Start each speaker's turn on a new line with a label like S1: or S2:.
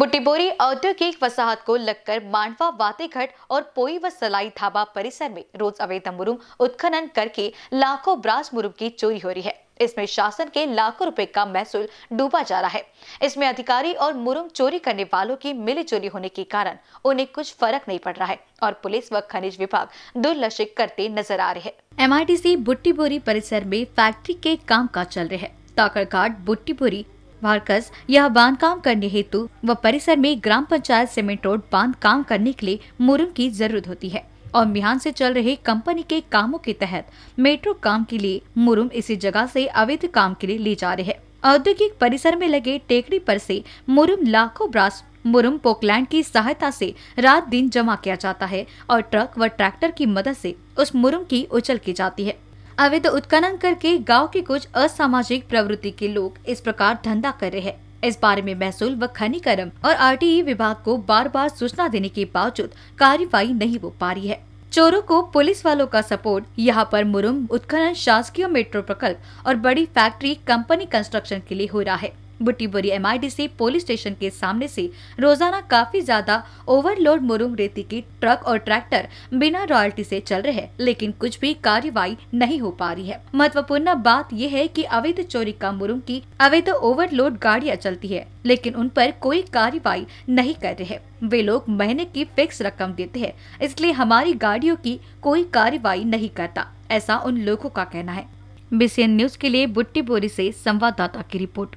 S1: बुटीबोरी औद्योगिक वसाहत को लगकर मांडवा घट और पोई व सलाई धाबा परिसर में रोज अवैध मुरुम उत्खनन करके लाखों ब्रास मुरुम की चोरी हो रही है इसमें शासन के लाखों रुपए का महसूल डूबा जा रहा है इसमें अधिकारी और मुरुम चोरी करने वालों की मिली चोरी होने के कारण उन्हें कुछ फर्क नहीं पड़ रहा है और पुलिस व खनिज विभाग दुर्लक्षित करते नजर आ रहे हैं सी बुट्टीबोरी परिसर में फैक्ट्री के काम का चल रहे हैं घाट बुट्टीपुरी वर्कर्स यह बांध काम करने हेतु व परिसर में ग्राम पंचायत सीमेंट रोड बांध काम करने के लिए मुरम की जरूरत होती है और मिहान से चल रहे कंपनी के कामों के तहत मेट्रो काम के लिए मुरुम इसी जगह से अवैध काम के लिए ले जा रहे हैं औद्योगिक परिसर में लगे टेकड़ी पर से मुरुम लाखों ब्रास मुरुम पोकलैंड की सहायता से रात दिन जमा किया जाता है और ट्रक व ट्रैक्टर की मदद से उस मुरुम की उचल की जाती है अवैध उत्खनन करके गाँव के कुछ असामाजिक प्रवृत्ति के लोग इस प्रकार धंधा कर रहे हैं इस बारे में महसूल व खनिकर्म और आर विभाग को बार बार सूचना देने के बावजूद कार्यवाही नहीं हो पा रही है चोरों को पुलिस वालों का सपोर्ट यहाँ पर मुरुम उत्खनन शासकीय मेट्रो प्रकल्प और बड़ी फैक्ट्री कंपनी कंस्ट्रक्शन के लिए हो रहा है बुटीबुरी एमआईडीसी पुलिस स्टेशन के सामने से रोजाना काफी ज्यादा ओवरलोड मुरुम रेती की ट्रक और ट्रैक्टर बिना रॉयल्टी से चल रहे हैं लेकिन कुछ भी कार्यवाही नहीं हो पा रही है महत्वपूर्ण बात यह है कि अवैध चोरी का मुरुम की अवैध ओवरलोड गाड़ियां चलती है लेकिन उन पर कोई कार्यवाही नहीं कर रहे वे लोग महीने की फिक्स रकम देते हैं इसलिए हमारी गाड़ियों की कोई कार्रवाई नहीं करता ऐसा उन लोगों का कहना है बीसीएन न्यूज के लिए बुट्टी बोरी ऐसी संवाददाता की रिपोर्ट